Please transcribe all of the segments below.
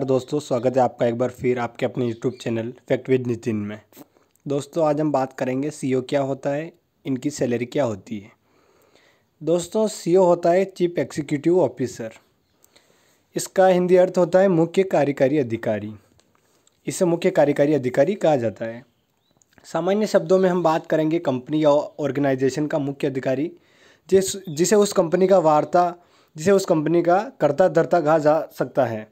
नमस्कार दोस्तों स्वागत है आपका एक बार फिर आपके अपने YouTube channel fact with Nitin में दोस्तों आज हम बात करेंगे सीईओ क्या होता है इनकी सैलरी क्या होती है दोस्तों सीईओ होता है चीफ एग्जीक्यूटिव ऑफिसर इसका हिंदी अर्थ होता है मुख्य कार्यकारी अधिकारी इसे मुख्य कार्यकारी अधिकारी कहा जाता है सामान्य शब्दों में हम बात करेंगे कंपनी या ऑर्गेनाइजेशन का मुख्य अधिकारी जिस जिसे उस कंपनी का वार्ता जिसे उस कंपनी का कर्ता धर्ता कहा जा सकता है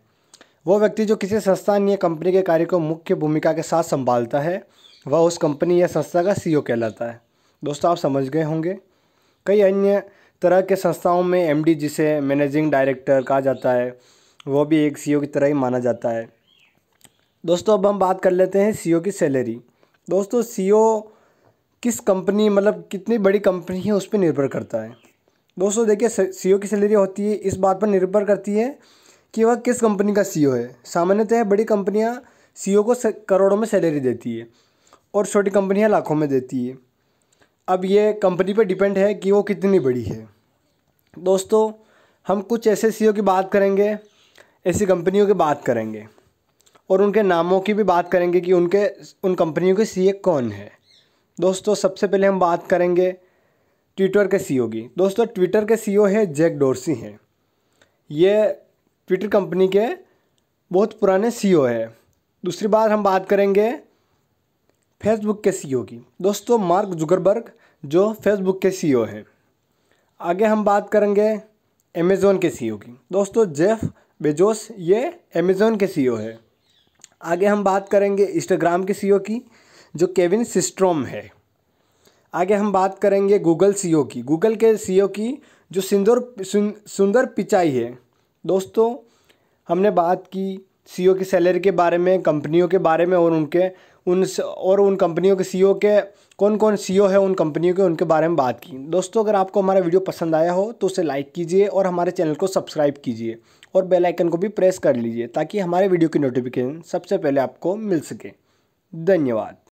वो व्यक्ति जो किसी संस्थान या कंपनी के कार्य को मुख्य भूमिका के साथ संभालता है वह उस कंपनी या संस्था का सीईओ e कहलाता है दोस्तों आप समझ गए होंगे कई अन्य तरह के संस्थाओं में एमडी जिसे मैनेजिंग डायरेक्टर कहा जाता है वो भी एक सीईओ e की तरह ही माना जाता है दोस्तों अब हम बात कर लेते हैं सीईओ e की सैलरी दोस्तों सीईओ किस कंपनी मतलब कितनी बड़ी कंपनी है उस पर निर्भर करता है दोस्तों देखिए सीईओ की सैलरी होती है इस बात पर निर्भर करती है कि वह किस कंपनी का सीईओ e है सामान्यतः बड़ी कंपनियां सीईओ e को करोड़ों में सैलरी देती है और छोटी कंपनियां लाखों में देती है अब ये कंपनी पर डिपेंड है कि वो कितनी बड़ी है दोस्तों हम कुछ ऐसे सीईओ e की बात करेंगे ऐसी कंपनियों की बात करेंगे और उनके नामों की भी बात करेंगे कि उनके उन कंपनियों के सीए कौन है दोस्तों सबसे पहले हम बात करेंगे ट्विटर के सीईओ की दोस्तों ट्विटर के सीईओ है जैक डोरसी हैं ये ट्विटर कंपनी के बहुत पुराने ओ e है दूसरी बात हम बात करेंगे फेसबुक के ओ e की दोस्तों मार्क जुकरबर्ग जो फेसबुक के ओ e हैं आगे हम बात करेंगे अमेज़ोन के ओ की दोस्तों जेफ बेजोस ये अमेज़ोन के ओ है आगे हम बात करेंगे इंस्टाग्राम के ओ की जो केविन सिस्ट्रोम है आगे हम बात करेंगे गूगल ओ की गूगल के ओ की जो सिंदर सुंदर पिचाई है दोस्तों हमने बात की सीईओ e की सैलरी के बारे में कंपनियों के बारे में और उनके उन और उन कंपनियों के सीईओ e के कौन कौन सीईओ e है उन कंपनियों के उनके बारे में बात की दोस्तों अगर आपको हमारा वीडियो पसंद आया हो तो उसे लाइक कीजिए और हमारे चैनल को सब्सक्राइब कीजिए और बेल आइकन को भी प्रेस कर लीजिए ताकि हमारे वीडियो की नोटिफिकेशन सबसे पहले आपको मिल सके धन्यवाद